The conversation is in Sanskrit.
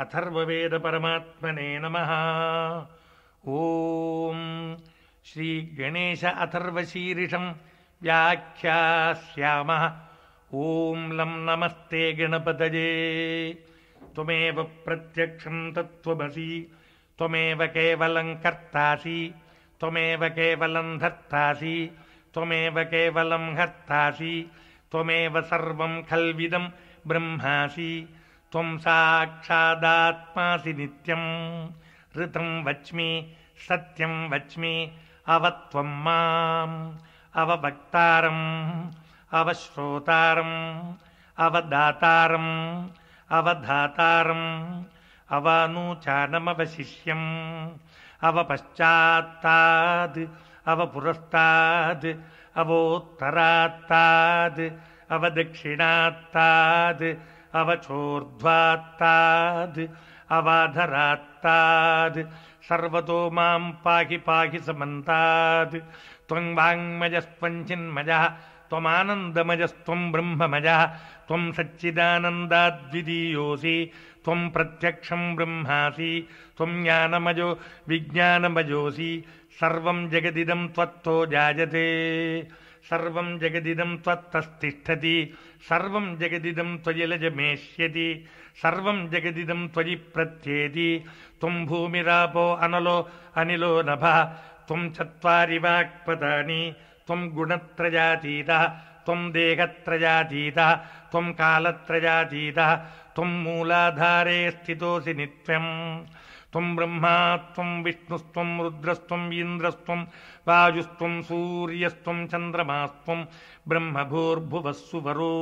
अथर्ववेदपरमात्मने नमः ॐ श्रीगणेश अथर्वशीर्षम् व्याख्यास्यामः ॐ लं नमस्ते गणपतये त्वमेव प्रत्यक्षम् तत्त्वमसि त्वमेव केवलम् कर्तासि त्वमेव केवलम् धर्तासि त्वमेव केवलम् हर्तासि त्वमेव सर्वम् खल्विदम् ब्रह्मासि त्वं साक्षादात्मासि नित्यम् ऋतं वच्मि सत्यं वच्मि अवत्वं माम् अववक्तारम् अवश्रोतारम् अवदातारम् अवधातारम् अवधातारम् अवपश्चात्ताद् अवपुरस्ताद् अवोत्तरात्ताद् अवदक्षिणात्ताद् अवचोर्ध्वात्ताद् अवाधरात्ताद् सर्वतो माम् पाहि पाहि समन्तात् त्वङ्वाङ्मयस्त्वञ्चिन्मजः త్వమానందమయస్త్వం బ్రహ్మమయ త్వం సచ్చిదానందాద్వితీయోసి త్వం ప్రత్యక్షం బ్రహ్మాసి త్వం జ్ఞానమయో విజ్ఞానమయోసి సర్వం జగదిదం త్వత్తో జాయతే సర్వం జగదిదం త్వత్తస్తిష్టతి సర్వం జగదిదం త్వయిలజమేష్యతి సర్వం జగదిదం త్వయి ప్రత్యేతి త్వం భూమిరాపో అనలో అనిలో నభ త్వం చత్వారి వాక్పదాని त्वम् गुणत्र यातीतः त्वम् देहत्र यातीतः त्वम् कालत्र त्वम् मूलाधारे स्थितोऽसि नित्यम् त्वम् ब्रह्मा त्वम् विष्णुस्त्वम् रुद्रस्त्वम् इन्द्रस्त्वम् वायुस्त्वम् सूर्यस्त्वम् चन्द्रमास्त्वम् ब्रह्म भूर्भुवस्सुवरो